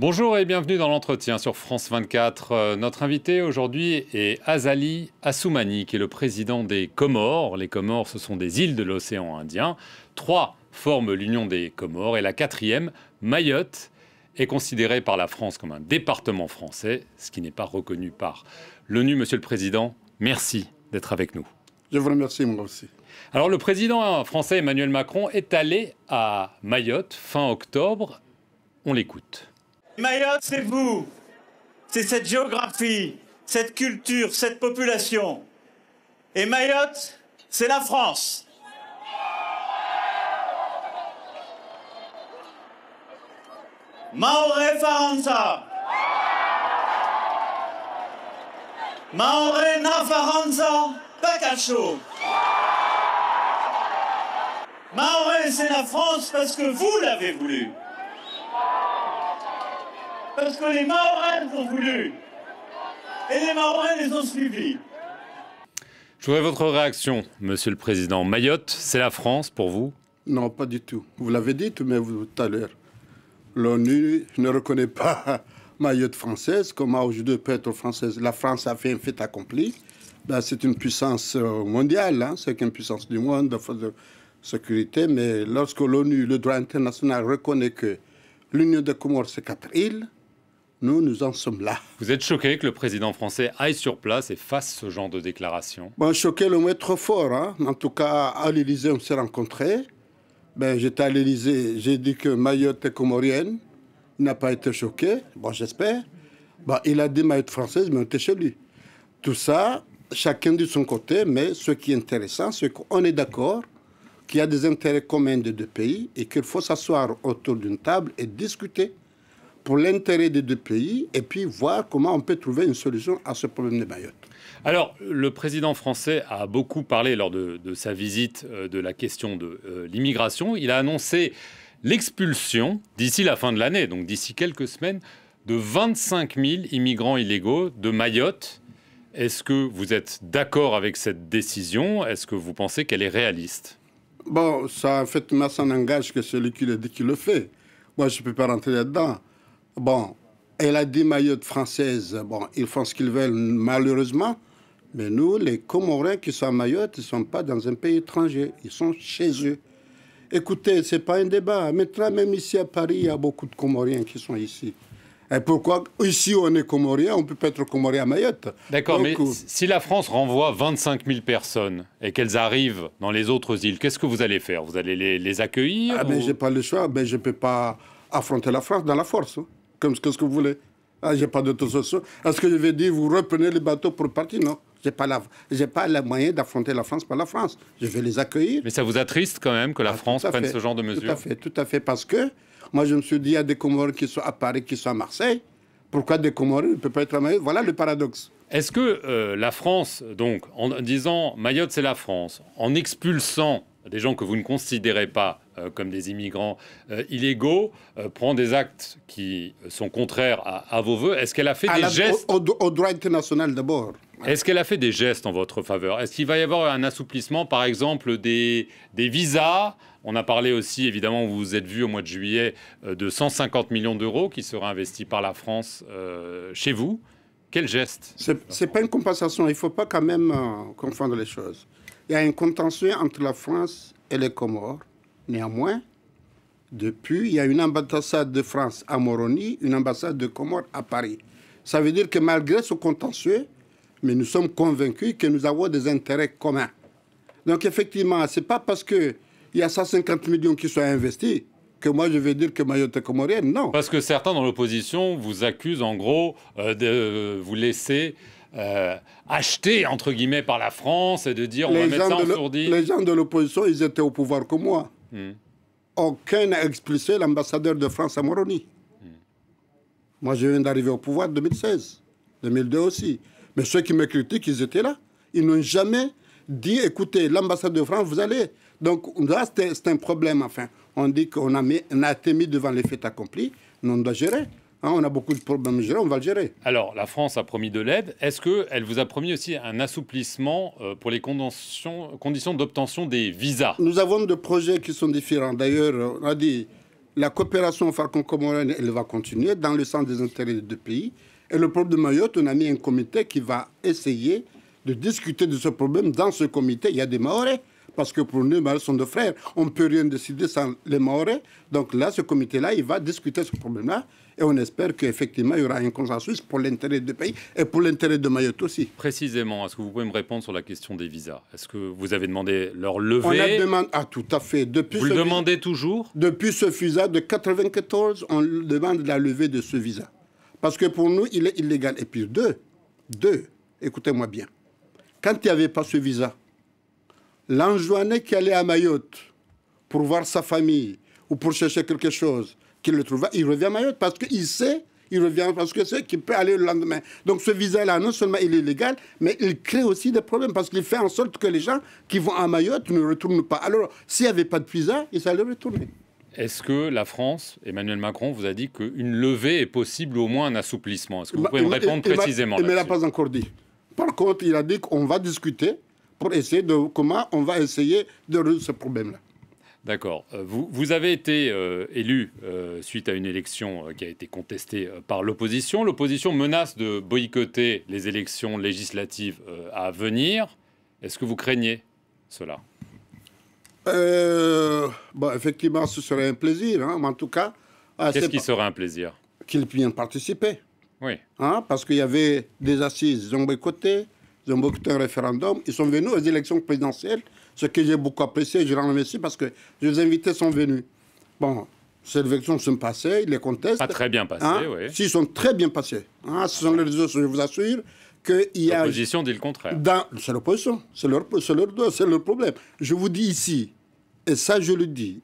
Bonjour et bienvenue dans l'entretien sur France 24. Euh, notre invité aujourd'hui est Azali Assoumani, qui est le président des Comores. Les Comores, ce sont des îles de l'océan Indien. Trois forment l'Union des Comores et la quatrième, Mayotte, est considérée par la France comme un département français, ce qui n'est pas reconnu par l'ONU. Monsieur le Président, merci d'être avec nous. Je vous remercie, moi aussi. Alors, le président français Emmanuel Macron est allé à Mayotte fin octobre. On l'écoute. Mayotte, c'est vous. C'est cette géographie, cette culture, cette population. Et Mayotte, c'est la France. Maoré Faranza. Maoré Faranza. Pacacho. Maoré, c'est la France parce que vous l'avez voulu. Parce que les Mahorais ont voulu. Et les Mahorais les ont suivis. Je votre réaction, Monsieur le Président. Mayotte, c'est la France pour vous Non, pas du tout. Vous l'avez dit tout à l'heure. L'ONU ne reconnaît pas Mayotte française comme aujourd'hui peut être française. La France a fait un fait accompli. Ben, c'est une puissance euh, mondiale, hein. c'est une puissance du monde, de, de sécurité. Mais lorsque l'ONU, le droit international, reconnaît que l'Union des Comores, c'est quatre îles, nous, nous en sommes là. Vous êtes choqué que le président français aille sur place et fasse ce genre de déclaration Bon, choqué le mot trop fort. Hein. En tout cas, à l'Élysée, on s'est rencontrés. Ben, J'étais à l'Élysée, j'ai dit que Mayotte est comorienne. Il n'a pas été choqué, bon, j'espère. Ben, il a dit Mayotte française, mais on était chez lui. Tout ça, chacun de son côté, mais ce qui est intéressant, c'est qu'on est, est d'accord qu'il y a des intérêts communs des deux pays et qu'il faut s'asseoir autour d'une table et discuter pour l'intérêt des deux pays et puis voir comment on peut trouver une solution à ce problème de Mayotte. Alors, le président français a beaucoup parlé lors de, sa visite euh, de la question de euh, l'immigration. Il a annoncé l'expulsion d'ici la fin de l'année, donc d'ici quelques semaines, de 25 000 immigrants illégaux de Mayotte. Est-ce que vous êtes d'accord avec cette décision Est-ce que vous pensez qu'elle est réaliste Bon, ça, en fait, ça n'engage que celui qui le dit qui le fait. Moi, je ne peux pas rentrer là-dedans. Bon, elle a dit Mayotte française. Bon, ils font ce qu'ils veulent, malheureusement. Mais nous, les Comoriens qui sont à Mayotte, ils ne sont pas dans un pays étranger. Ils sont chez eux. Écoutez, ce n'est pas un débat. Maintenant, même ici à Paris, il y a beaucoup de Comoriens qui sont ici. Et pourquoi ici on est comorien, on peut pas être comorien à Mayotte D'accord, mais si la France renvoie 25 000 personnes et qu'elles arrivent dans les autres îles, qu'est-ce que vous allez faire Vous allez les, accueillir Ah, ou... mais j'ai pas le choix, mais je peux pas affronter la France dans la force. Hein comme ce que vous voulez. Ah, j'ai pas de solution. Est-ce que je vais dire, vous reprenez les bateaux pour partir Non. Je n'ai pas, la, pas les moyens d'affronter la France par la France. Je vais les accueillir. Mais ça vous attriste quand même que la ah, France prenne ce genre de mesures Tout à fait, tout à fait. Parce que moi, je me suis dit, il y a des Comores qui sont à Paris, qui sont à Marseille. Pourquoi des Comores ne peuvent pas être à Mayotte Voilà le paradoxe. Est-ce que euh, la France, donc, en disant Mayotte, c'est la France, en expulsant des gens que vous ne considérez pas euh, comme des immigrants euh, illégaux, euh, prend des actes qui sont contraires à, vos voeux. Est-ce qu'elle a fait des gestes au, droit international d'abord. Est-ce qu'elle a fait des gestes en votre faveur Est-ce qu'il va y avoir un assouplissement, par exemple, des, visas on a parlé aussi, évidemment, vous vous êtes vu au mois de juillet, de 150 millions d'euros qui sera investis par la France chez vous. Quel geste Ce n'est pas une compensation. Il ne faut pas quand même confondre les choses. Il y a une contention entre la France et les Comores. Néanmoins, depuis, il y a une ambassade de France à Moroni, une ambassade de Comores à Paris. Ça veut dire que malgré ce contentieux, mais nous sommes convaincus que nous avons des intérêts communs. Donc effectivement, ce n'est pas parce qu'il y a 150 millions qui sont investis que moi je vais dire que Mayotte est comorienne, non. Parce que certains dans l'opposition vous accusent en gros euh, de euh, vous laisser euh, acheter entre guillemets par la France et de dire les on va mettre ça en Les gens de l'opposition, ils étaient au pouvoir comme moi. Hmm. aucun n'a expulsé l'ambassadeur de France à Moroni. Hmm. Moi, je viens d'arriver au pouvoir en 2016, 2002 aussi. Mais ceux qui me critiquent, ils étaient là. Ils n'ont jamais dit, écoutez, l'ambassade de France, vous allez. Donc là, c'est un problème. Enfin, on dit qu'on a, été mis devant les faits accomplis, non on doit gérer. Hein, on a beaucoup de problèmes à on va le gérer. Alors, la France a promis de l'aide. Est-ce qu'elle vous a promis aussi un assouplissement euh, pour les conditions, d'obtention des visas Nous avons deux projets qui sont différents. D'ailleurs, on a dit la coopération franco-comorienne, elle va continuer dans le sens des intérêts des deux pays. Et le problème de Mayotte, on a mis un comité qui va essayer de discuter de ce problème. Dans ce comité, il y a des Maoris parce que pour nous, les ils sont de frères. On ne peut rien décider sans les Maoris. Donc là, ce comité-là, il va discuter ce problème-là. Et on espère qu'effectivement, il y aura un consensus pour l'intérêt du pays et pour l'intérêt de Mayotte aussi. Précisément, est-ce que vous pouvez me répondre sur la question des visas Est-ce que vous avez demandé leur levée On a demandé, ah tout à fait. Depuis vous le demandez toujours Depuis ce visa de 94, on demande la levée de ce visa. Parce que pour nous, il est illégal. Et puis deux, deux, écoutez-moi bien. Quand il n'y avait pas ce visa, l'enjoiné qui allait à Mayotte pour voir sa famille ou pour chercher quelque chose, qu'il le trouve, il revient à Mayotte parce qu'il sait, il revient parce que c'est qu'il peut aller le lendemain. Donc ce visa-là, non seulement il est légal, mais il crée aussi des problèmes parce qu'il fait en sorte que les gens qui vont à Mayotte ne retournent pas. Alors s'il n'y avait pas de visa, ils allaient retourner. Est-ce que la France, Emmanuel Macron, vous a dit qu'une levée est possible ou au moins un assouplissement Est-ce que vous bah, pouvez me répondre précisément Il ne l'a pas encore dit. Par contre, il a dit qu'on va discuter pour essayer de comment on va essayer de résoudre ce problème-là. D'accord. Euh, vous, avez été euh, élu euh, suite à une élection qui a été contestée par l'opposition. L'opposition menace de boycotter les élections législatives à venir. Est-ce que vous craignez cela Effectivement, ce serait un plaisir. Hein, en tout cas... Ah, Qu'est-ce qui serait un plaisir Qu'ils puissent participer. Oui. Hein, parce qu'il y avait des assises, ils ont boycotté ils ont voté un référendum. Ils sont venus aux élections présidentielles, ce que j'ai beaucoup apprécié. Je les remercie parce que les invités sont venus. Bon, ces élections sont passées, ils les contestent. Pas très bien passées, hein. oui. Si, sont très bien passés. Hein, ce sont les réseaux, je vous assure. L'opposition a... dit le contraire. C'est l'opposition, c'est leur, leur... leur problème. Je vous dis ici, et ça je le dis,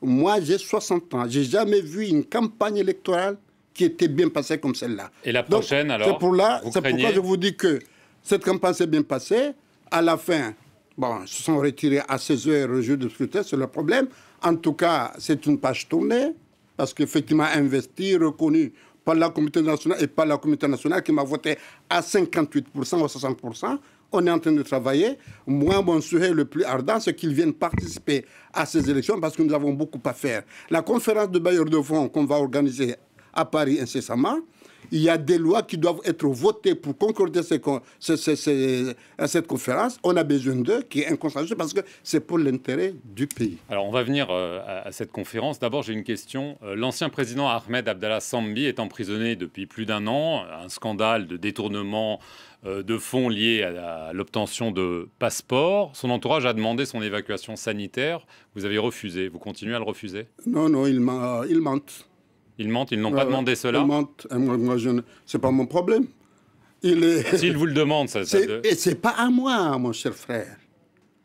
moi j'ai 60 ans, j'ai jamais vu une campagne électorale qui était bien passée comme celle-là. Et la prochaine alors C'est pour là, c'est pourquoi je vous dis que cette campagne s'est bien passée. À la fin, bon, ils se sont retirés à 16 heures au jeu de scrutin, c'est le problème. En tout cas, c'est une page tournée, parce qu'effectivement, investi, reconnu par la communauté nationale et par la communauté nationale qui m'a voté à 58% ou 60%. On est en train de travailler. Moi, mon souhait le plus ardent, c'est qu'ils viennent participer à ces élections parce que nous avons beaucoup à faire. La conférence de bailleurs de fonds qu'on va organiser à Paris incessamment, il y a des lois qui doivent être votées pour concorder à cette conférence. On a besoin d'eux, qui est un parce que c'est pour l'intérêt du pays. Alors, on va venir euh, à, cette conférence. D'abord, j'ai une question. Euh, l'ancien président Ahmed Abdallah Sambi est emprisonné depuis plus d'un an. Un scandale de détournement euh, de fonds liés à, l'obtention de passeports. Son entourage a demandé son évacuation sanitaire. Vous avez refusé. Vous continuez à le refuser Non, non, il, il mente. Ils mentent, ils n'ont pas euh, demandé cela. Ils mentent, moi, je... c'est pas mon problème. S'ils est... vous le demandent, ça. ça Et c'est pas à moi, mon cher frère.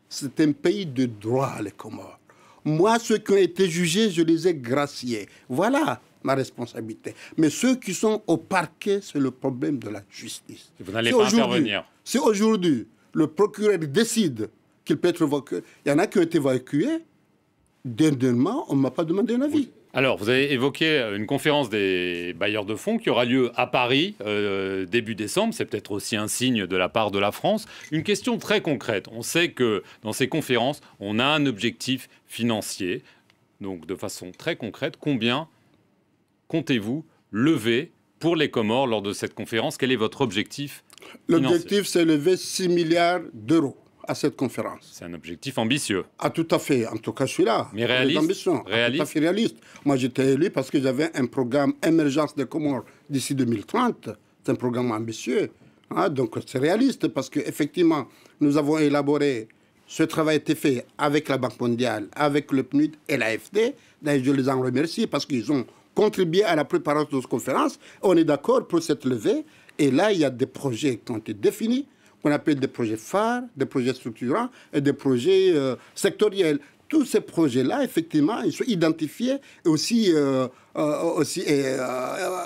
C'est un pays de droit, les Comores. Moi, ceux qui ont été jugés, je les ai graciés. Voilà ma responsabilité. Mais ceux qui sont au parquet, c'est le problème de la justice. Vous n'allez pas intervenir. Si aujourd'hui, le procureur décide qu'il peut être évacué, il y en a qui ont été évacués, dernièrement, on ne m'a pas demandé un avis. Alors, vous avez évoqué euh, une conférence des bailleurs de fonds qui aura lieu à Paris euh, début décembre. C'est peut-être aussi un signe de la part de la France. Une question très concrète. On sait que dans ces conférences, on a un objectif financier. Donc, de façon très concrète, combien comptez-vous lever pour les Comores lors de cette conférence Quel est votre objectif L'objectif, c'est lever 6 milliards d'euros à cette conférence. C'est un objectif ambitieux. Ah, tout à fait. En tout cas, je suis là. Mais réaliste. Ah, réaliste. tout à fait réaliste. Moi, j'étais élu parce que j'avais un programme émergence des Comores d'ici 2030. C'est un programme ambitieux. Hein. donc, c'est réaliste parce qu'effectivement, nous avons élaboré. Ce travail a été fait avec la Banque mondiale, avec le PNUD et l'AFD. D'ailleurs, je les en remercie parce qu'ils ont contribué à la préparation de cette conférence. On est d'accord pour cette levée. Et là, il y a des projets qui ont été définis qu'on appelle des projets phares, des projets structurants et des projets euh, sectoriels. Tous ces projets-là, effectivement, ils sont identifiés et aussi, euh, euh, aussi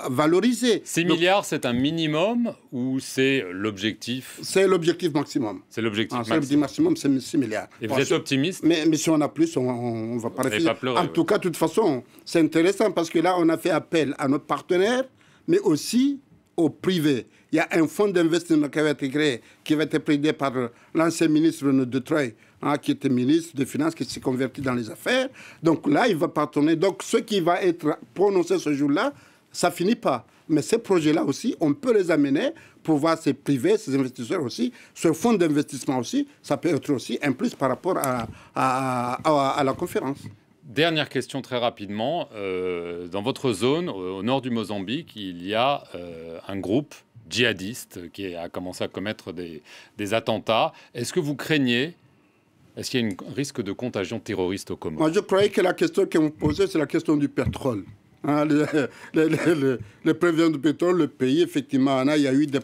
valorisés. 6 milliards, c'est un minimum ou c'est l'objectif C'est l'objectif maximum. C'est l'objectif maximum. Ah, l'objectif maximum, c'est 6 milliards. Et vous êtes optimiste mais, mais, si on a plus, on ne va pas, pas pleurer, En tout cas, de toute façon, c'est intéressant parce que là, on a fait appel à nos partenaires, mais aussi au privé. Il y a un fonds d'investissement qui va être créé, qui va être présidé par l'ancien ministre de Troyes, hein, qui était ministre des Finances, qui s'est converti dans les affaires. Donc là, il va tourner. Donc ce qui va être prononcé ce jour-là, ça finit pas. Mais ces projets-là aussi, on peut les amener pour voir ces privés, ces investisseurs aussi, ce fonds d'investissement aussi, ça peut être aussi un plus par rapport à, à, la conférence. Dernière question très rapidement. Euh, dans votre zone, au nord du Mozambique, il y a euh, un groupe djihadiste qui a commencé à commettre des, des attentats. Est-ce que vous craignez Est-ce qu'il y a un risque de contagion terroriste au Comores Moi, je croyais que la question vous posait, c'est la question du pétrole. Hein, les, prévisions du pétrole, le pays, effectivement, il y a eu des,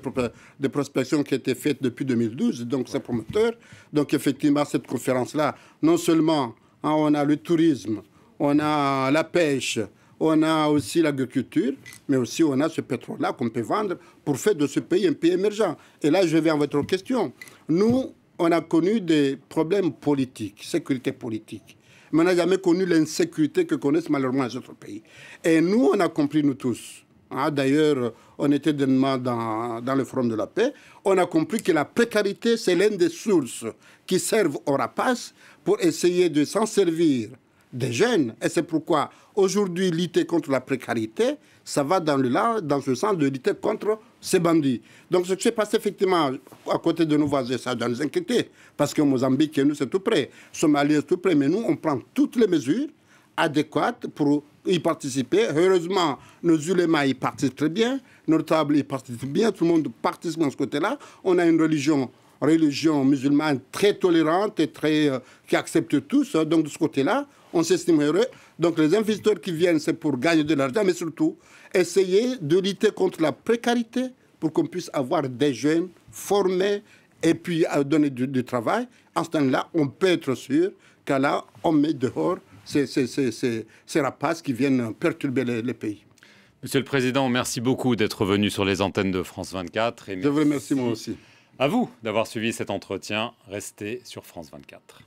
des, prospections qui étaient faites depuis 2012, donc c'est promoteur. Donc, effectivement, cette conférence-là, non seulement hein, on a le tourisme, on a la pêche, on a aussi l'agriculture, mais aussi on a ce pétrole-là qu'on peut vendre pour faire de ce pays un pays émergent. Et là, je vais à votre question. Nous, on a connu des problèmes politiques, sécurité politique. Mais on n'a jamais connu l'insécurité que connaissent malheureusement les autres pays. Et nous, on a compris, nous tous. Ah, d'ailleurs, on était demain dans, dans le front de la paix. On a compris que la précarité, c'est l'une des sources qui servent aux rapaces pour essayer de s'en servir des jeunes. Et c'est pourquoi aujourd'hui, lutter contre la précarité, ça va dans, le, dans ce sens de lutter contre ces bandits. Donc ce qui s'est passé effectivement à côté de nos voisins, ça doit nous inquiéter. Parce que Mozambique et nous, c'est tout près. Nous sommes tout près, mais nous, on prend toutes les mesures adéquates pour y participer. Heureusement, nos ulemas y participent très bien, nos tables participent bien, tout le monde participe dans ce côté-là. On a une religion religion musulmane très tolérante et très, euh, qui accepte tous. ça. Hein. donc de ce côté-là, on s'estime heureux. Donc les investisseurs qui viennent, c'est pour gagner de l'argent, mais surtout essayer de lutter contre la précarité pour qu'on puisse avoir des jeunes formés et puis à euh, donner du, travail. En ce temps-là, on peut être sûr qu'à là, on met dehors ces, ces, ces, ces, rapaces qui viennent perturber le pays. Monsieur le Président, merci beaucoup d'être venu sur les antennes de France 24. Je vous remercie moi aussi. À vous d'avoir suivi cet entretien. Restez sur France 24.